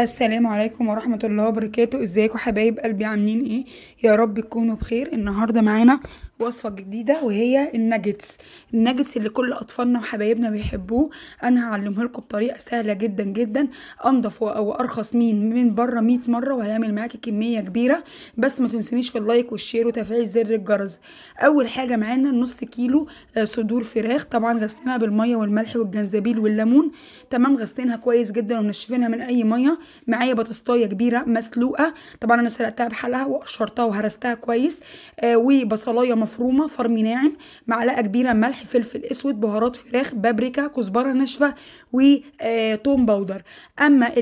السلام عليكم ورحمة الله وبركاته ازيكم حبايب قلبي عاملين ايه يا رب تكونوا بخير النهاردة معانا وصفة جديدة وهي الناجتس الناجتس اللي كل أطفالنا وحبايبنا بيحبوه أنا هعلمه لكم بطريقة سهلة جدا جدا أنضف أو أرخص مين من بره مية مرة وهيعمل معاكي كمية كبيرة بس ما تنسينيش في اللايك والشير وتفعيل زر الجرس أول حاجة معانا نص كيلو آه، صدور فراخ طبعا غسلناها بالمية والملح والجنزبيل والليمون تمام غسلناها كويس جدا ومنشفينها من أي مية معايا بطاطايه كبيره مسلوقه طبعا انا سلقتها بحالها وقشرتها وهرستها كويس آه وبصلايه مفرومه فرمي ناعم معلقه كبيره ملح فلفل اسود بهارات فراخ بابريكا كزبره ناشفه وتوم آه، باودر اما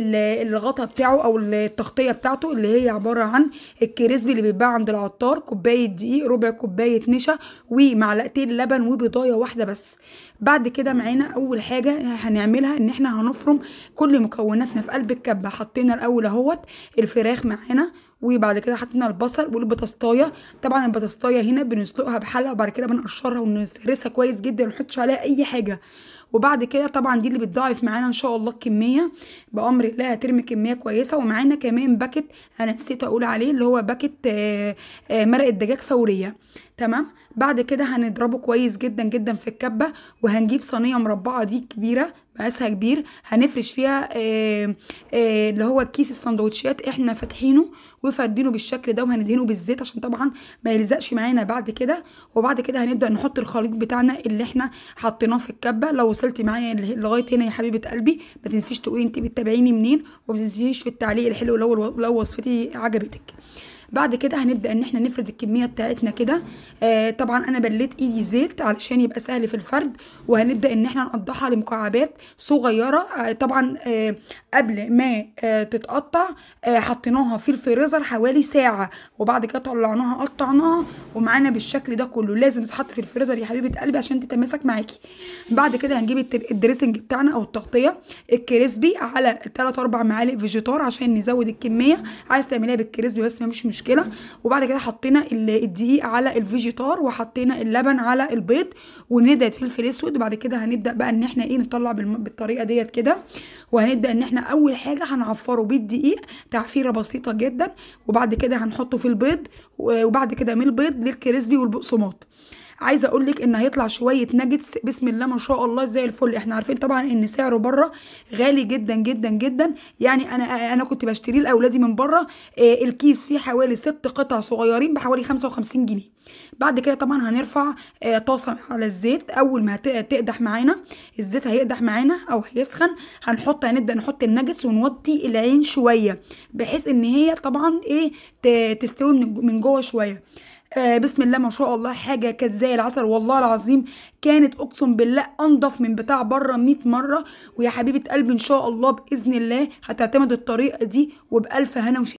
الغطا بتاعه او التغطيه بتاعته اللي هي عباره عن الكريسبي اللي بيتباع عند العطار كوبايه دقيق ربع كوبايه نشا ومعلقتين لبن وبيضايه واحده بس بعد كده معانا اول حاجه هنعملها ان احنا هنفرم كل مكوناتنا في قلب الكبه حطينا الاول اهوت الفراخ معانا وبعد كده حطينا البصل والبطاطايه طبعا البطاطايه هنا بنسلقها بحله وبعد كده بنقشرها ونسرسها كويس جدا نحطش عليها اي حاجه وبعد كده طبعا دي اللي بتضاعف معانا ان شاء الله الكميه بامر الله هترمي كميه كويسه ومعانا كمان باكت انا نسيت اقول عليه اللي هو باكت آه، آه، مرقه دجاج فوريه تمام بعد كده هنضربه كويس جدا جدا في الكبه وهنجيب صينيه مربعه دي كبيره مقاسها كبير هنفرش فيها آه، آه، اللي هو كيس السندوتشات احنا فاتحينه وفردينه بالشكل ده وهندهنه بالزيت عشان طبعا ما يلزقش معانا بعد كده وبعد كده هنبدا نحط الخليط بتاعنا اللي احنا حطيناه في الكبه لو وصلتي معايا لغايه هنا يا حبيبه قلبي ما تنسيش تقولي انت بتتابعيني منين وما تنسيش في التعليق الحلو لو لو وصفتي عجبتك بعد كده هنبدا ان احنا نفرد الكميه بتاعتنا كده آه طبعا انا بليت ايدي زيت علشان يبقى سهل في الفرد وهنبدا ان احنا نقطعها لمكعبات صغيره آه طبعا آه قبل ما آه تتقطع آه حطيناها في الفريزر حوالي ساعه وبعد كده طلعناها قطعناها ومعانا بالشكل ده كله لازم تتحط في الفريزر يا حبيبه قلبي عشان تتماسك معاكي بعد كده هنجيب الدريسنج بتاعنا او التغطيه الكريسبي على 3 4 معالق فيجيتار عشان نزود الكميه عايز تعمليها بالكريسبي بس مش مشكله مشكله وبعد كده حطينا الدقيق على الفيجيتار وحطينا اللبن على البيض وندعت فلفل اسود وبعد كده هنبدا بقى ان احنا ايه نطلع بالطريقه ديت كده وهنبدا ان احنا اول حاجه هنعفره بالدقيق تعفيره بسيطه جدا وبعد كده هنحطه في البيض وبعد كده من البيض للكريسبي والبقسماط عايزه اقول لك ان هيطلع شويه ناجتس بسم الله ما شاء الله زي الفل احنا عارفين طبعا ان سعره بره غالي جدا جدا جدا يعني انا انا كنت بشتريه لاولادي من بره آه الكيس فيه حوالي ست قطع صغيرين بحوالي 55 جنيه بعد كده طبعا هنرفع آه طاسه على الزيت اول ما تقدح معانا الزيت هيقدح معانا او هيسخن هنحط هنبدا نحط النجتس ونوطي العين شويه بحيث ان هي طبعا ايه تستوي من جوه شويه آه بسم الله ما شاء الله حاجه كانت زي العسل والله العظيم كانت اقسم بالله انضف من بتاع بره 100 مره ويا حبيبه قلبي ان شاء الله باذن الله هتعتمد الطريقه دي وبالف هنا وشفا